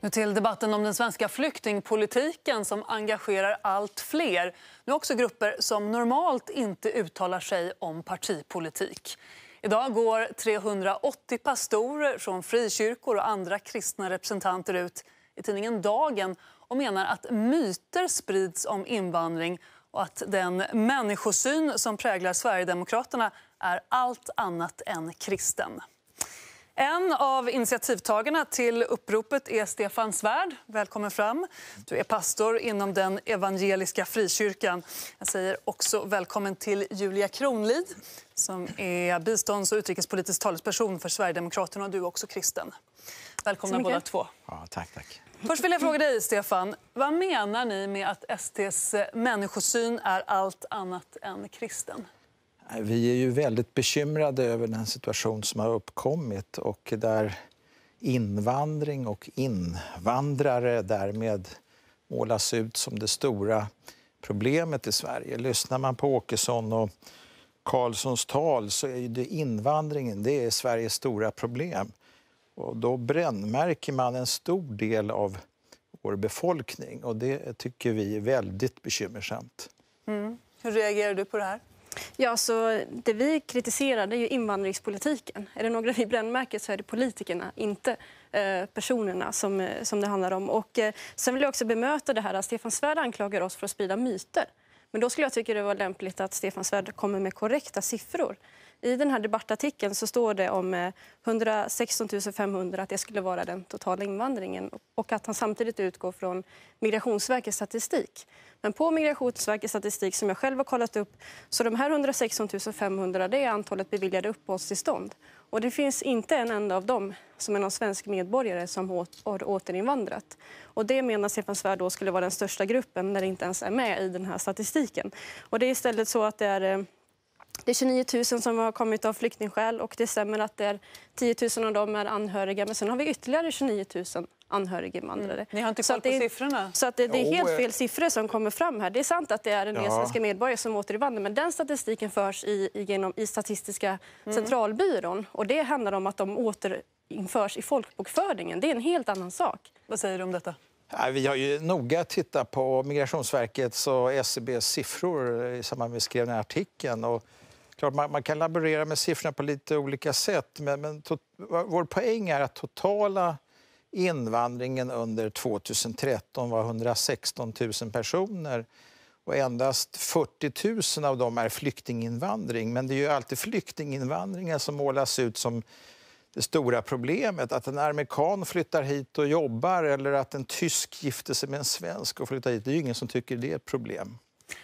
Nu till debatten om den svenska flyktingpolitiken som engagerar allt fler. Nu också grupper som normalt inte uttalar sig om partipolitik. Idag går 380 pastorer från frikyrkor och andra kristna representanter ut i tidningen Dagen och menar att myter sprids om invandring och att den människosyn som präglar Sverigedemokraterna är allt annat än kristen. En av initiativtagarna till uppropet är Stefan Svärd. Välkommen fram. Du är pastor inom den evangeliska frikyrkan. Jag säger också välkommen till Julia Kronlid som är bistånds och utrikespolitisk talesperson för Sverigedemokraterna och du är också kristen. Välkomna båda två. Ja, tack, tack. Först vill jag fråga dig, Stefan. Vad menar ni med att STs människosyn är allt annat än kristen? Eh, vi är ju väldigt bekymrade över den situation som har uppkommit och där invandring och invandrare därmed målas ut som det stora problemet i Sverige. Lyssnar man på Åkesson och Karlssons tal så är det invandringen det är Sveriges stora problem. Och då brännmärker man en stor del av vår befolkning och det tycker vi är väldigt bekymmersamt. Mm. Hur reagerar du på det här? Ja, så det vi kritiserar är ju invandringspolitiken. Är det några vi brännmärker så är det politikerna, inte eh, personerna som, eh, som det handlar om. Och, eh, sen vill jag också bemöta det här att Stefan Svärd anklagar oss för att sprida myter. Men då skulle jag tycka det var lämpligt att Stefan Svärd kommer med korrekta siffror. I den här debattartikeln så står det om 116 eh, 500 att det skulle vara den totala invandringen och att han samtidigt utgår från Migrationsverkets statistik. Men på Migrationsverkets statistik som jag själv har kollat upp så de här 116 500 det är antalet beviljade uppehållstillstånd. Och det finns inte en enda av dem som är någon svensk medborgare som har återinvandrat. Och det menar Stefan Svärd då skulle vara den största gruppen när det inte ens är med i den här statistiken. Och det är istället så att det är eh, det är 29 000 som har kommit av flyktingskäl och det stämmer att det är 10 000 av dem är anhöriga. Men sen har vi ytterligare 29 000 anhöriginvandrare. Mm. Ni har inte koll på det, siffrorna? Så att det, det, är helt eh. fel siffror som kommer fram här. Det är sant att det är en del ja. svenska medborgare som återvandrar men den statistiken förs i, genom, i Statistiska mm. centralbyrån och det handlar om att de återinförs i folkbokföringen. Det är en helt annan sak. Vad säger du om detta? Vi har ju noga tittat på Migrationsverkets och SCBs e siffror i samband med att vi skrev den här artikeln. Och klart, man, man, kan laborera med siffrorna på lite olika sätt men, men to, vår poäng är att totala invandringen under 2013 var 116 000 personer och endast 40 000 av dem är flyktinginvandring. Men det är ju alltid flyktinginvandringen som målas ut som det stora problemet. Att en amerikan flyttar hit och jobbar eller att en tysk gifter sig med en svensk och flyttar hit, det är ju ingen som tycker det är ett problem.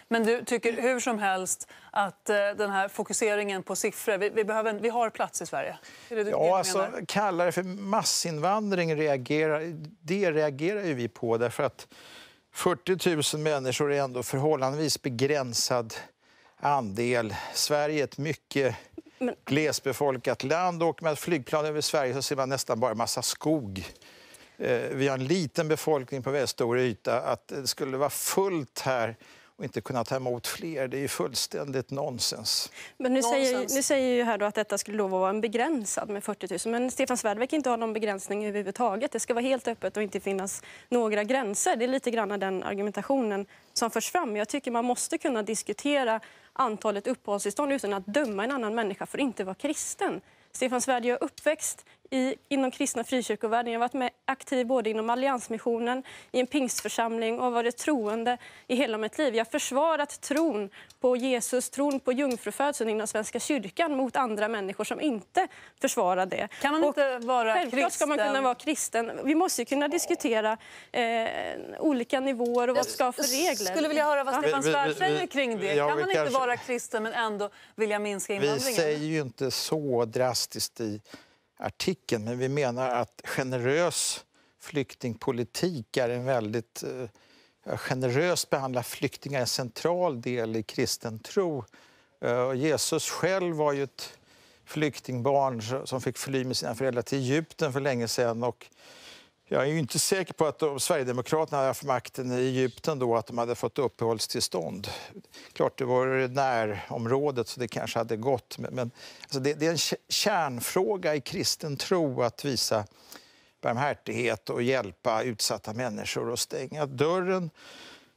Men du tycker hur som helst att eh, den här fokuseringen på siffror... Vi, vi behöver, vi har plats i Sverige. Är det det ja, alltså, kalla det för massinvandring. Reagerar, det reagerar ju vi på. därför att 40 000 människor är ändå förhållandevis begränsad andel. Sverige är ett mycket glesbefolkat land. och med flygplan över Sverige så ser man nästan bara massa skog. Eh, vi har en liten befolkning på väldigt stor yta. Att det skulle vara fullt här och inte kunna ta emot fler. Det är ju fullständigt nonsens. Men nu, Säger, nu säger ju här då att detta skulle då vara en begränsad med 40 000. Men Stefan Svärd verkar inte ha någon begränsning överhuvudtaget. Det ska vara helt öppet och inte finnas några gränser. Det är lite grann den argumentationen som förs fram. Jag tycker man måste kunna diskutera antalet uppehållstillstånd utan att döma en annan människa för att inte vara kristen. Stefan Svärd, jag är uppväxt i, inom kristna frikyrkovärlden. Jag har varit med, aktiv både inom Alliansmissionen, i en pingstförsamling och varit troende i hela mitt liv. Jag har försvarat tron på Jesus, tron på jungfrufödseln inom Svenska kyrkan mot andra människor som inte försvarar det. Kan man inte vara självklart kristen? ska man kunna vara kristen. Vi måste kunna diskutera eh, olika nivåer och vad ska för regler. skulle vilja höra vad Stefan Svärd säger kring det. Kan man inte vara kristen men ändå vilja minska invandringen? Vi säger ju inte så drastiskt i artikeln, men vi menar att generös flyktingpolitik är en väldigt eh, generöst behandla flyktingar, en central del i kristen tro. Eh, Jesus själv var ju ett flyktingbarn som fick fly med sina föräldrar till Egypten för länge sedan och jag är inte säker på att om Sverigedemokraterna hade haft makten i Egypten då att de hade fått uppehållstillstånd. Klart, det var närområdet så det kanske hade gått. Men, alltså det, det, är en kärnfråga i kristen tro att visa barmhärtighet och hjälpa utsatta människor och stänga dörren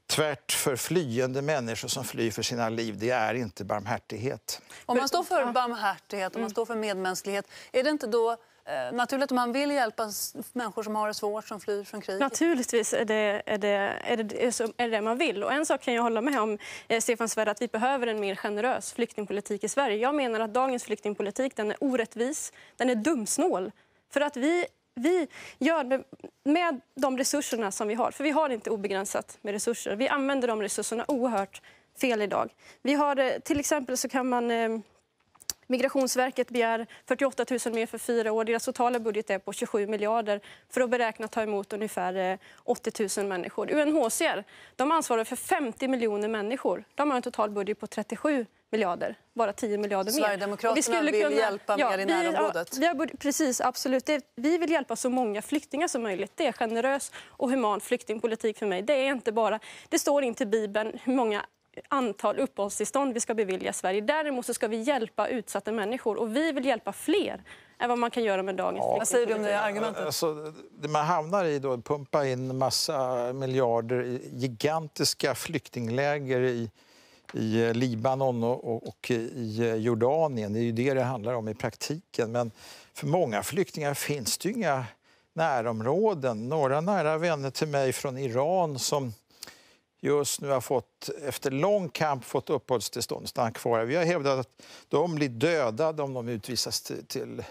tvärt för flyende människor som flyr för sina liv, det är inte barmhärtighet. Om man står för barmhärtighet, om man mm. står för medmänsklighet, är det inte då Eh, naturligt om han vill hjälpa människor som har det svårt, som flyr från krig? Naturligtvis är det är det, är det, är det, man vill. Och en sak kan jag hålla med om, eh, Stefan Sverre, att vi behöver en mer generös flyktingpolitik i Sverige. Jag menar att dagens flyktingpolitik den är orättvis, den är dumsnål. För att vi vi gör med, med de resurserna som vi har, för vi har inte obegränsat med resurser. Vi använder de resurserna oerhört fel idag. Vi har, eh, till exempel så kan man Migrationsverket begär 48 000 mer för fyra år. Deras totala budget är på 27 miljarder för att beräkna ta emot ungefär 80 eh, 000 människor. UNHCR de ansvarar för 50 miljoner människor. De har en total budget på 37 miljarder, bara 10 miljarder mer. Sverigedemokraterna vi vill kunna, hjälpa ja, mer i närområdet. Vi, ja, vi har, precis, absolut. Det, vi vill hjälpa så många flyktingar som möjligt. Det är generös och human flyktingpolitik för mig. Det är inte bara, det står inte i Bibeln hur många antal uppehållstillstånd vi ska bevilja Sverige. Däremot så ska vi hjälpa utsatta människor och vi vill hjälpa fler än vad man kan göra med dagens ja. Vad säger du om det argumentet? Alltså, det man hamnar i då, pumpa in massa miljarder i gigantiska flyktingläger i, i Libanon och, och, i Jordanien. Det är ju det det handlar om i praktiken. Men för många flyktingar finns det ju inga närområden. Några nära vänner till mig från Iran som just nu har fått, efter lång kamp fått uppehållstillstånd, stanna kvar. Vi har hävdat att de blir dödade om de utvisas till, till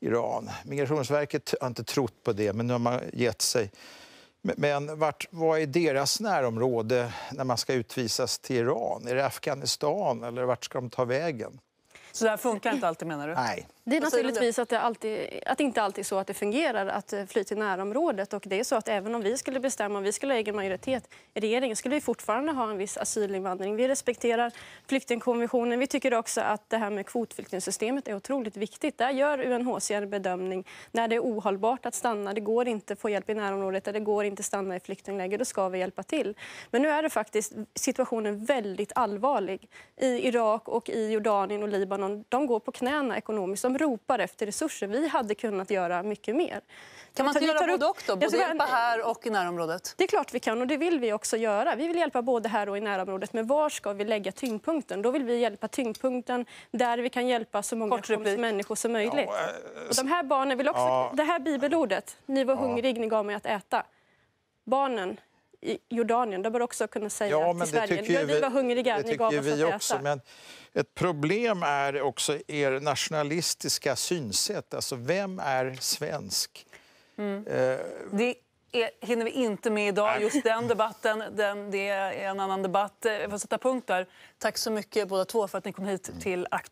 Iran. Migrationsverket har inte trott på det, men nu har man gett sig. Men vart, vad är deras närområde när man ska utvisas till Iran? Är det Afghanistan eller vart ska de ta vägen? Så det här funkar inte alltid menar du? Nej. Det är naturligtvis att det, alltid, att det inte alltid är så att det fungerar att eh, fly till närområdet. Och det är så att även om vi skulle bestämma, om vi skulle ha egen majoritet i regeringen, skulle vi fortfarande ha en viss asylinvandring. Vi respekterar flyktingkonventionen. Vi tycker också att det här med kvotflyktingsystemet är otroligt viktigt. Där gör UNHCR bedömning när det är ohållbart att stanna. Det går inte att få hjälp i närområdet eller det går inte att stanna i flyktingläger. Då ska vi hjälpa till. Men nu är det faktiskt situationen väldigt allvarlig i Irak och i Jordanien och Libanon de, de går på knäna ekonomiskt. De ropar efter resurser. Vi hade kunnat göra mycket mer. Kan man inte göra både och? Då? Både hjälpa här och i närområdet? Det är klart vi kan och det vill vi också göra. Vi vill hjälpa både här och i närområdet. Men var ska vi lägga tyngdpunkten? Då vill vi hjälpa tyngdpunkten där vi kan hjälpa så många människor som möjligt. Ja, äh, och de här barnen vill också... Ja, det här bibelordet, ni var ja. hungrig, ni gav mig att äta. Barnen Jordanien. De bör också kunna säga ja, till Sverige, vi, vi var hungriga, det ni gav oss vi att också, äta. Men ett problem är också er nationalistiska synsätt. Alltså, vem är svensk? Mm. Eh, det hinner vi inte med idag. Just den debatten, den, det är en annan debatt. Eh, jag får sätta punkt där. Tack så mycket båda två för att ni kom hit mm. till Aktuellt.